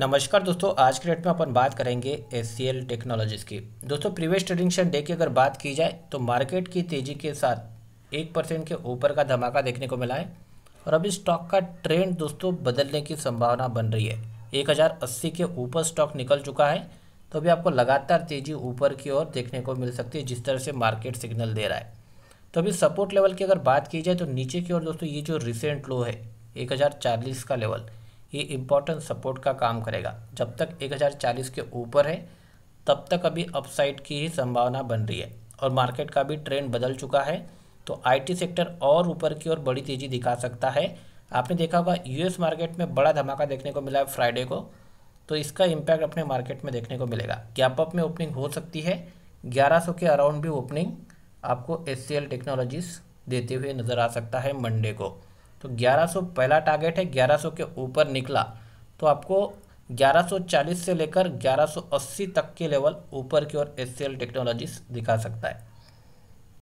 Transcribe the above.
नमस्कार दोस्तों आज के डेट में अपन बात करेंगे एस टेक्नोलॉजीज़ की दोस्तों प्रीवियस ट्रेडिंग शेयर डे की अगर बात की जाए तो मार्केट की तेज़ी के साथ एक परसेंट के ऊपर का धमाका देखने को मिला है और अभी स्टॉक का ट्रेंड दोस्तों बदलने की संभावना बन रही है अस्सी के ऊपर स्टॉक निकल चुका है तो अभी आपको लगातार तेज़ी ऊपर की ओर देखने को मिल सकती है जिस तरह से मार्केट सिग्नल दे रहा है तो अभी सपोर्ट लेवल की अगर बात की जाए तो नीचे की ओर दोस्तों ये जो रिसेंट लो है एक का लेवल ये इम्पोर्टेंट सपोर्ट का काम करेगा जब तक 1040 के ऊपर है तब तक अभी अपसाइड की ही संभावना बन रही है और मार्केट का भी ट्रेंड बदल चुका है तो आईटी सेक्टर और ऊपर की ओर बड़ी तेज़ी दिखा सकता है आपने देखा होगा यूएस मार्केट में बड़ा धमाका देखने को मिला है फ्राइडे को तो इसका इम्पैक्ट अपने मार्केट में देखने को मिलेगा गैप अप में ओपनिंग हो सकती है ग्यारह के अराउंड भी ओपनिंग आपको एस टेक्नोलॉजीज़ देते हुए नज़र आ सकता है मंडे को तो 1100 पहला टारगेट है 1100 के ऊपर निकला तो आपको 1140 से लेकर 1180 तक के लेवल ऊपर की ओर एस टेक्नोलॉजीज दिखा सकता है